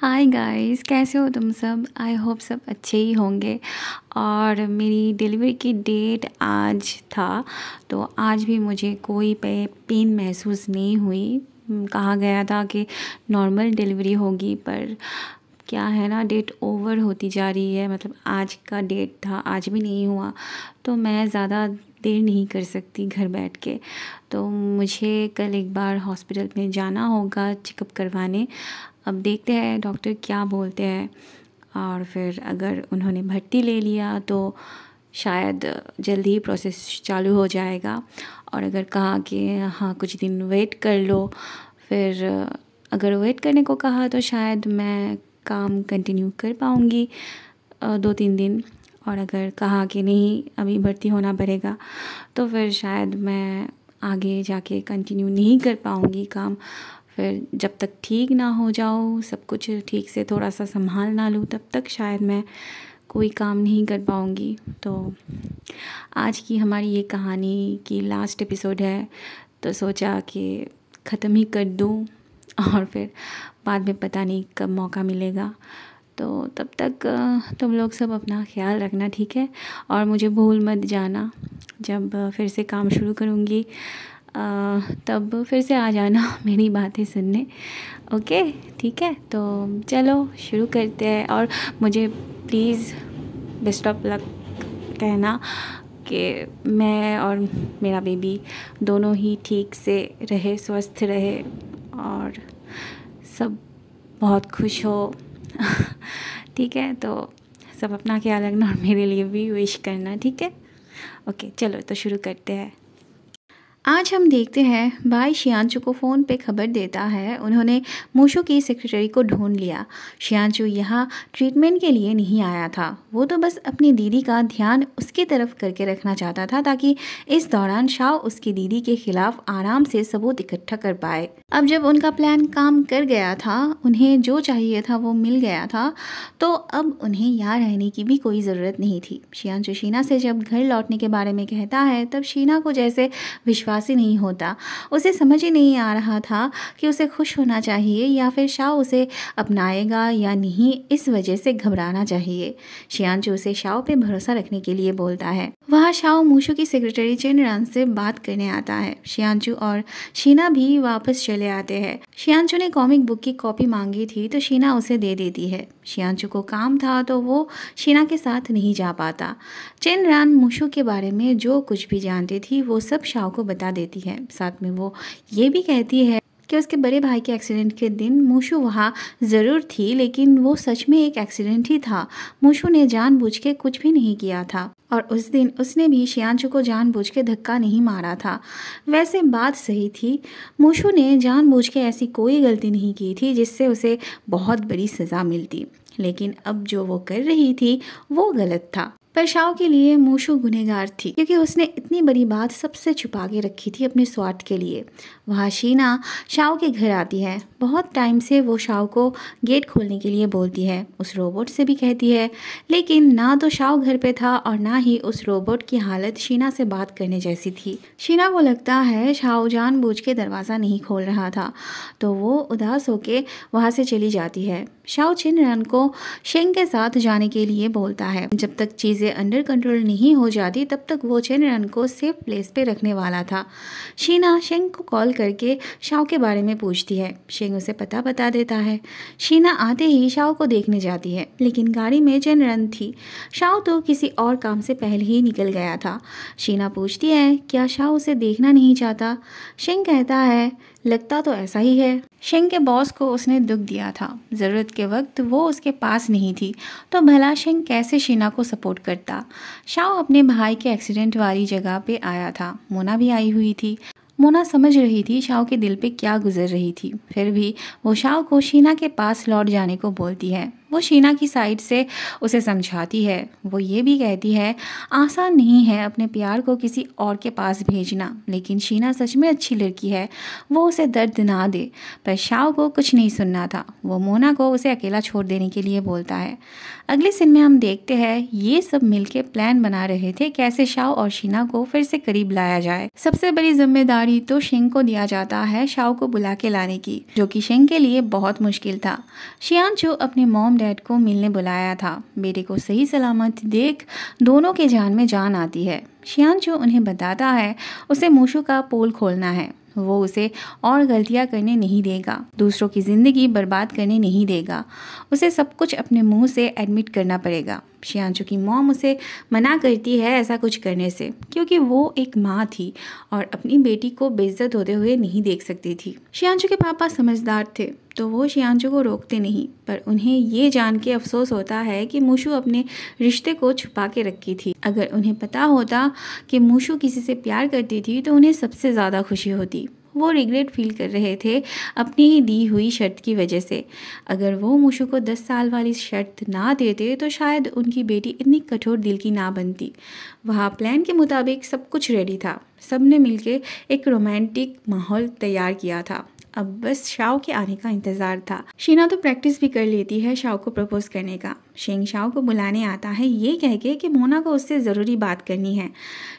hi guys कैसे हो तुम सब आई होप सब अच्छे ही होंगे और मेरी डिलीवरी की डेट आज था तो आज भी मुझे कोई पे पेन महसूस नहीं हुई हम्म, कहा गया था कि नॉर्मल डिलीवरी होगी पर क्या है ना डेट ओवर होती जा रही है मतलब आज का डेट था आज भी नहीं हुआ तो मैं ज़्यादा देर नहीं कर सकती घर बैठ के तो मुझे कल एक बार हॉस्पिटल में जाना होगा चेकअप करवाने अब देखते हैं डॉक्टर क्या बोलते हैं और फिर अगर उन्होंने भर्ती ले लिया तो शायद जल्दी ही प्रोसेस चालू हो जाएगा और अगर कहा कि हाँ कुछ दिन वेट कर लो फिर अगर वेट करने को कहा तो शायद मैं काम कंटिन्यू कर पाऊँगी दो तीन दिन और अगर कहा कि नहीं अभी भर्ती होना पड़ेगा तो फिर शायद मैं आगे जाके कंटिन्यू नहीं कर पाऊँगी काम फिर जब तक ठीक ना हो जाऊँ सब कुछ ठीक से थोड़ा सा संभाल ना लूँ तब तक शायद मैं कोई काम नहीं कर पाऊँगी तो आज की हमारी ये कहानी की लास्ट एपिसोड है तो सोचा कि ख़त्म ही कर दूँ और फिर बाद में पता नहीं कब मौका मिलेगा तो तब तक तुम लोग सब अपना ख्याल रखना ठीक है और मुझे भूल मत जाना जब फिर से काम शुरू करूँगी तब फिर से आ जाना मेरी बातें सुनने ओके ठीक है तो चलो शुरू करते हैं और मुझे प्लीज़ बेस्ट ऑफ लक कहना कि मैं और मेरा बेबी दोनों ही ठीक से रहे स्वस्थ रहे और सब बहुत खुश हो ठीक है तो सब अपना ख्याल रखना और मेरे लिए भी विश करना ठीक है ओके चलो तो शुरू करते हैं आज हम देखते हैं भाई शियांचू को फ़ोन पे खबर देता है उन्होंने मूशो की सेक्रेटरी को ढूंढ लिया शियांचू यहाँ ट्रीटमेंट के लिए नहीं आया था वो तो बस अपनी दीदी का ध्यान उसकी तरफ करके रखना चाहता था ताकि इस दौरान शाह उसकी दीदी के खिलाफ आराम से सबूत इकट्ठा कर पाए अब जब उनका प्लान काम कर गया था उन्हें जो चाहिए था वो मिल गया था तो अब उन्हें यहाँ रहने की भी कोई ज़रूरत नहीं थी शियांचू शीना से जब घर लौटने के बारे में कहता है तब शीना को जैसे विश्वास विश्वास ही नहीं होता उसे समझ ही नहीं आ रहा था कि उसे खुश होना चाहिए या फिर शाह उसे अपनाएगा या नहीं इस वजह से घबराना चाहिए शियांजू उसे शाओ पे भरोसा रखने के लिए बोलता है वहाँ शाओ मूशो की सेक्रेटरी चेनरान से बात करने आता है शियांचू और शीना भी वापस चले आते हैं शियांचू ने कॉमिक बुक की कॉपी मांगी थी तो शीना उसे दे देती है शियांचू को काम था तो वो शीना के साथ नहीं जा पाता चेनरान मूशो के बारे में जो कुछ भी जानती थी वो सब शाओ को बता बता देती है साथ में वो ये भी कहती है कि उसके बड़े भाई के एक्सीडेंट के दिन मूशू वहाँ ज़रूर थी लेकिन वो सच में एक एक्सीडेंट ही था मूशू ने जानबूझ के कुछ भी नहीं किया था और उस दिन उसने भी शियांशु को जानबूझ के धक्का नहीं मारा था वैसे बात सही थी मूशू ने जानबूझ के ऐसी कोई गलती नहीं की थी जिससे उसे बहुत बड़ी सज़ा मिलती लेकिन अब जो वो कर रही थी वो गलत था पर शाओ के लिए मूशो गुनेगार थी क्योंकि उसने इतनी बड़ी बात सबसे छुपा के रखी थी अपने स्वार्थ के लिए वहाँ शीना शाओ के घर आती है बहुत टाइम से वो शाओ को गेट खोलने के लिए बोलती है उस रोबोट से भी कहती है लेकिन ना तो शाह घर पे था और ना ही उस रोबोट की हालत शीना से बात करने जैसी थी शीना को लगता है शाओ जान के दरवाज़ा नहीं खोल रहा था तो वो उदास होके वहाँ से चली जाती है चिन रन को शेंग के साथ जाने के लिए बोलता है जब तक चीज़ें चीज़ें अंडर कंट्रोल नहीं हो जाती तब तक वो रन को सेफ प्लेस पे रखने वाला था शीना शेंग को कॉल करके शाव के बारे में पूछती है शेंग उसे पता बता देता है शीना आते ही शाव को देखने जाती है लेकिन गाड़ी में रन थी शाव तो किसी और काम से पहले ही निकल गया था शीना पूछती है क्या शाह उसे देखना नहीं चाहता शेंग कहता है लगता तो ऐसा ही है शेंग के बॉस को उसने दुख दिया था ज़रूरत के वक्त वो उसके पास नहीं थी तो भला शेंग कैसे शीना को सपोर्ट करता शाओ अपने भाई के एक्सीडेंट वाली जगह पे आया था मोना भी आई हुई थी मोना समझ रही थी शाओ के दिल पे क्या गुजर रही थी फिर भी वो शाओ को शीना के पास लौट जाने को बोलती है वो शीना की साइड से उसे समझाती है वो ये भी कहती है आसान नहीं है अपने प्यार को किसी और के पास भेजना लेकिन शीना सच में अच्छी लड़की है वो उसे दर्द ना दे पर शाव को कुछ नहीं सुनना था वो मोना को उसे अकेला छोड़ देने के लिए बोलता है अगले सिन में हम देखते हैं ये सब मिलके प्लान बना रहे थे कैसे शाव और शीना को फिर से करीब लाया जाए सबसे बड़ी जिम्मेदारी तो शेंग को दिया जाता है शाव को बुला के लाने की जो कि शेंग के लिए बहुत मुश्किल था शियान अपने मोम डैड को मिलने बुलाया था बेटे को सही सलामत देख दोनों के जान में जान आती है शियान जो उन्हें बताता है उसे मोशू का पोल खोलना है वो उसे और गलतियां करने नहीं देगा दूसरों की ज़िंदगी बर्बाद करने नहीं देगा उसे सब कुछ अपने मुंह से एडमिट करना पड़ेगा शियांशु की मॉम उसे मना करती है ऐसा कुछ करने से क्योंकि वो एक माँ थी और अपनी बेटी को बेइज्जत होते हुए नहीं देख सकती थी शियांशु के पापा समझदार थे तो वो शियांशु को रोकते नहीं पर उन्हें ये जान के अफसोस होता है कि मुशु अपने रिश्ते को छुपा के रखी थी अगर उन्हें पता होता कि मूशू किसी से प्यार करती थी तो उन्हें सबसे ज़्यादा खुशी होती वो रिग्रेट फील कर रहे थे अपनी ही दी हुई शर्त की वजह से अगर वो मुशु को दस साल वाली शर्त ना देते तो शायद उनकी बेटी इतनी कठोर दिल की ना बनती वहाँ प्लान के मुताबिक सब कुछ रेडी था सब ने मिलके एक रोमांटिक माहौल तैयार किया था अब बस शाओ के आने का इंतजार था शीना तो प्रैक्टिस भी कर लेती है शाओ को प्रपोज करने का शेंग शाओ को बुलाने आता है ये कह के कि मोना को उससे ज़रूरी बात करनी है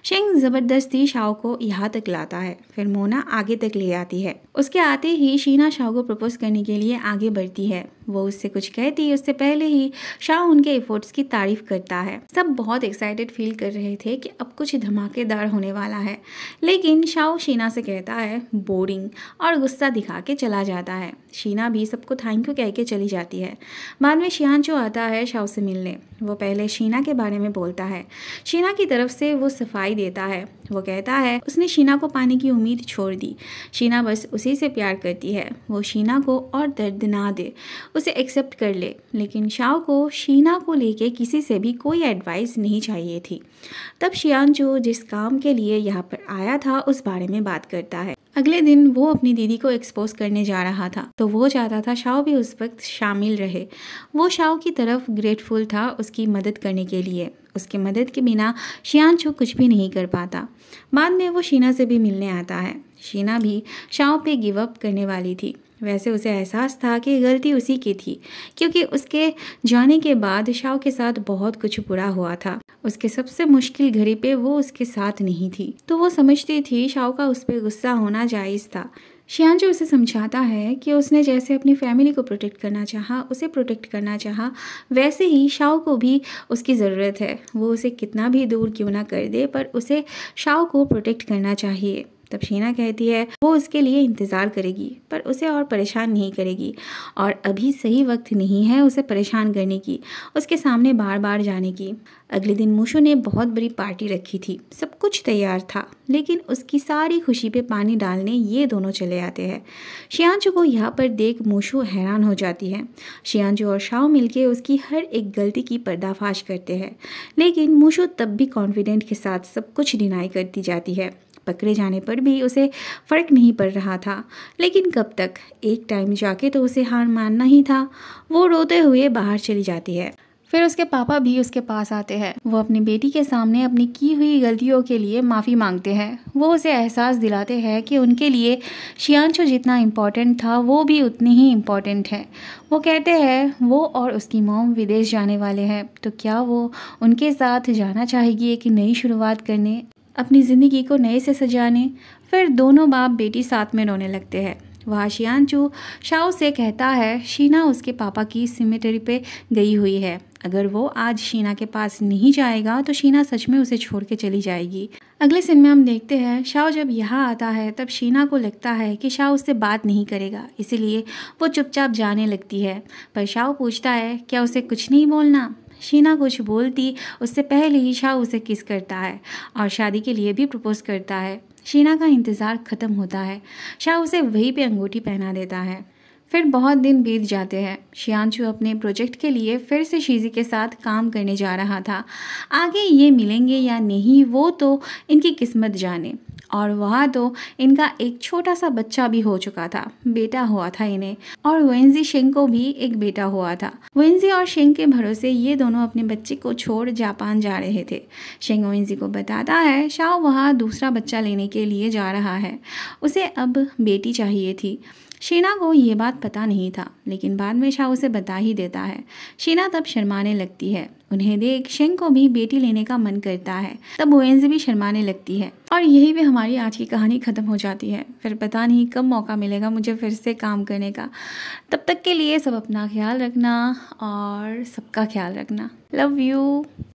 शेंग ज़बरदस्ती शाओ को यहाँ तक लाता है फिर मोना आगे तक ले आती है उसके आते ही शीना शाओ को प्रपोज करने के लिए आगे बढ़ती है वो उससे कुछ कहती है उससे पहले ही शाह उनके एफर्ट्स की तारीफ करता है सब बहुत एक्साइटेड फील कर रहे थे कि अब कुछ धमाकेदार होने वाला है लेकिन शाह शीना से कहता है बोरिंग और गुस्सा दिखा के चला जाता है शीना भी सबको थैंक यू कह के चली जाती है बाद में शियान जो आता है शाह से मिलने वो पहले शीना के बारे में बोलता है शीना की तरफ से वो सफाई देता है वो कहता है उसने शीना को पाने की उम्मीद छोड़ दी शीना बस उसी से प्यार करती है वो शीना को और दर्द ना दे उसे एक्सेप्ट कर ले लेकिन शाओ को शीना को लेके किसी से भी कोई एडवाइस नहीं चाहिए थी तब जो जिस काम के लिए यहाँ पर आया था उस बारे में बात करता है अगले दिन वो अपनी दीदी को एक्सपोज करने जा रहा था तो वो चाहता था शाओ भी उस वक्त शामिल रहे वो शाओ की तरफ ग्रेटफुल था उसकी मदद करने के लिए उसकी मदद के बिना छो कुछ भी नहीं कर पाता बाद में वो शीना से भी मिलने आता है शीना भी शाओ पे गिव अप करने वाली थी वैसे उसे एहसास था कि गलती उसी की थी क्योंकि उसके जाने के बाद शाव के साथ बहुत कुछ बुरा हुआ था उसके सबसे मुश्किल घड़ी पे वो उसके साथ नहीं थी तो वो समझती थी शाव का उस पर गुस्सा होना जायज़ था जो उसे समझाता है कि उसने जैसे अपनी फैमिली को प्रोटेक्ट करना चाहा उसे प्रोटेक्ट करना चाहा वैसे ही शाओ को भी उसकी ज़रूरत है वो उसे कितना भी दूर क्यों ना कर दे पर उसे शाओ को प्रोटेक्ट करना चाहिए तब शीना कहती है वो उसके लिए इंतज़ार करेगी पर उसे और परेशान नहीं करेगी और अभी सही वक्त नहीं है उसे परेशान करने की उसके सामने बार बार जाने की अगले दिन मूशो ने बहुत बड़ी पार्टी रखी थी सब कुछ तैयार था लेकिन उसकी सारी खुशी पे पानी डालने ये दोनों चले आते हैं शियांजू को यहाँ पर देख मूशो हैरान हो जाती है शियांजू और शाओ मिल उसकी हर एक गलती की पर्दाफाश करते हैं लेकिन मूशो तब भी कॉन्फिडेंट के साथ सब कुछ डिनाई करती जाती है पकड़े जाने पर भी उसे फ़र्क नहीं पड़ रहा था लेकिन कब तक एक टाइम जाके तो उसे हार मानना ही था वो रोते हुए बाहर चली जाती है फिर उसके पापा भी उसके पास आते हैं वो अपनी बेटी के सामने अपनी की हुई गलतियों के लिए माफ़ी मांगते हैं वो उसे एहसास दिलाते हैं कि उनके लिए शियांशु जितना इम्पॉर्टेंट था वो भी उतनी ही इम्पॉर्टेंट है वो कहते हैं वो और उसकी मोम विदेश जाने वाले हैं तो क्या वो उनके साथ जाना चाहेगी एक नई शुरुआत करने अपनी ज़िंदगी को नए से सजाने फिर दोनों बाप बेटी साथ में रोने लगते हैं वहाँ शियांचू शाओ से कहता है शीना उसके पापा की सिमेटरी पे गई हुई है अगर वो आज शीना के पास नहीं जाएगा तो शीना सच में उसे छोड़ के चली जाएगी अगले सिन में हम देखते हैं शाओ जब यहाँ आता है तब शीना को लगता है कि शाओ उससे बात नहीं करेगा इसीलिए वो चुपचाप जाने लगती है पर शाओ पूछता है क्या उसे कुछ नहीं बोलना शीना कुछ बोलती उससे पहले ही शाह उसे किस करता है और शादी के लिए भी प्रपोज करता है शीना का इंतज़ार ख़त्म होता है शाह उसे वहीं पे अंगूठी पहना देता है फिर बहुत दिन बीत जाते हैं शियांशु अपने प्रोजेक्ट के लिए फिर से शीजी के साथ काम करने जा रहा था आगे ये मिलेंगे या नहीं वो तो इनकी किस्मत जाने और वहाँ तो इनका एक छोटा सा बच्चा भी हो चुका था बेटा हुआ था इन्हें और वेंजी शेंग को भी एक बेटा हुआ था वेंजी और शेंग के भरोसे ये दोनों अपने बच्चे को छोड़ जापान जा रहे थे शेंग वेंजी को बताता है शाह वहाँ दूसरा बच्चा लेने के लिए जा रहा है उसे अब बेटी चाहिए थी शीना को ये बात पता नहीं था लेकिन बाद में शाह उसे बता ही देता है शीना तब शर्माने लगती है उन्हें देख शेंग को भी बेटी लेने का मन करता है तब से भी शर्माने लगती है और यही भी हमारी आज की कहानी ख़त्म हो जाती है फिर पता नहीं कब मौका मिलेगा मुझे फिर से काम करने का तब तक के लिए सब अपना ख्याल रखना और सबका ख्याल रखना लव यू